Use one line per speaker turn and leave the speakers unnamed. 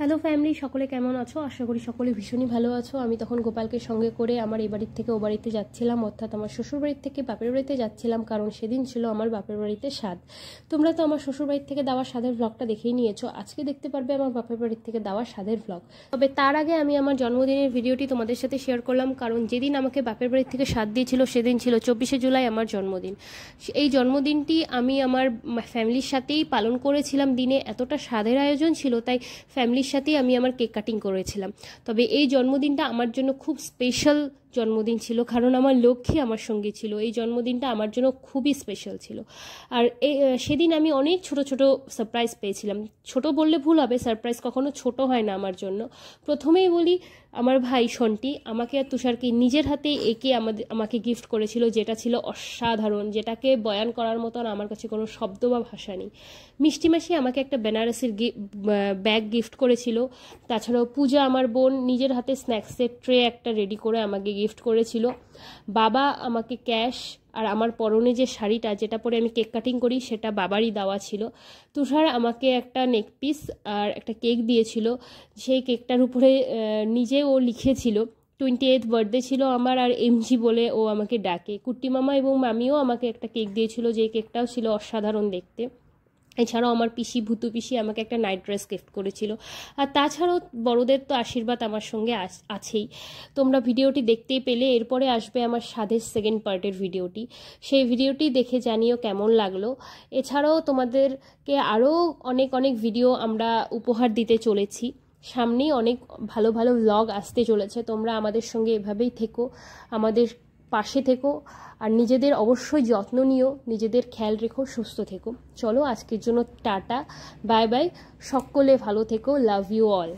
hello family সকলে কেমন আছো আশা করি সকলে ভীষণই ভালো আছো আমি তখন গোপালকে সঙ্গে করে আমার এ বাড়ির থেকে ও বাড়িতে যাচ্ছিলাম অর্থাৎ আমার শ্বশুর বাড়ির থেকে বাপের বাড়িতে যাচ্ছিলাম কারণ সেদিন ছিল আমার বাপের বাড়িতে স্বাদ তোমরা তো আমার শ্বশুর থেকে দেওয়া স্বাদের ব্লগটা দেখেই নিয়েছো আজকে দেখতে পারবে আমার বাপের বাড়ির থেকে দেওয়া স্বাদের ব্লগ তবে তার আগে আমি আমার জন্মদিনের ভিডিওটি তোমাদের সাথে শেয়ার করলাম কারণ যেদিন আমাকে বাপের বাড়ির থেকে স্বাদ দিয়েছিল সেদিন ছিল চব্বিশে জুলাই আমার জন্মদিন এই জন্মদিনটি আমি আমার ফ্যামিলির সাথেই পালন করেছিলাম দিনে এতটা স্বাদের আয়োজন ছিল তাই ফ্যামিলি সাথেই আমি আমার কেক কাটিং করেছিলাম তবে এই জন্মদিনটা আমার জন্য খুব স্পেশাল জন্মদিন ছিল কারণ আমার লক্ষ্মী আমার সঙ্গে ছিল এই জন্মদিনটা আমার জন্য খুবই স্পেশাল ছিল আর এই সেদিন আমি অনেক ছোট ছোট সারপ্রাইজ পেয়েছিলাম ছোট বললে ভুল হবে সারপ্রাইজ কখনো ছোট হয় না আমার জন্য প্রথমেই বলি আমার ভাই সন্টি আমাকে আর তুষারকে নিজের হাতে এঁকে আমাদের আমাকে গিফট করেছিল যেটা ছিল অসাধারণ যেটাকে বয়ান করার মতন আমার কাছে কোনো শব্দ বা ভাষা নেই মিষ্টি মাসি আমাকে একটা বেনারসির ব্যাগ গিফট করেছিল তাছাড়াও পূজা আমার বোন নিজের হাতে স্ন্যাক্সের ট্রে একটা রেডি করে আমাকে গিফট করেছিল বাবা আমাকে ক্যাশ আর আমার পরনে যে শাড়িটা যেটা পরে আমি কেক কাটিং করি সেটা বাবারই দেওয়া ছিল তুষার আমাকে একটা নেকপিস আর একটা কেক দিয়েছিল সেই কেকটার উপরে নিজে ও লিখেছিল টোয়েন্টি এইথ বার্থডে ছিল আমার আর এমজি বলে ও আমাকে ডাকে কুট্টি মামা এবং মামিও আমাকে একটা কেক দিয়েছিল যে কেকটাও ছিল অসাধারণ দেখতে এছাড়াও আমার পিসি ভুতু পিসি আমাকে একটা নাইট ড্রেস গিফট করেছিল আর তাছাড়াও বড়দের তো আশীর্বাদ আমার সঙ্গে আছেই তোমরা ভিডিওটি দেখতেই পেলে এরপরে আসবে আমার স্বাদের সেকেন্ড পার্টের ভিডিওটি সেই ভিডিওটি দেখে জানিও কেমন লাগলো এছাড়াও তোমাদেরকে আরও অনেক অনেক ভিডিও আমরা উপহার দিতে চলেছি সামনেই অনেক ভালো ভালো ব্লগ আসতে চলেছে তোমরা আমাদের সঙ্গে এভাবেই থেকো আমাদের পাশে থেকো আর নিজেদের অবশ্যই যত্ন নিও নিজেদের খেয়াল রেখো সুস্থ থেকো চলো আজকের জন্য টাটা বাই বাই সকলে ভালো থেকো লাভ ইউ অল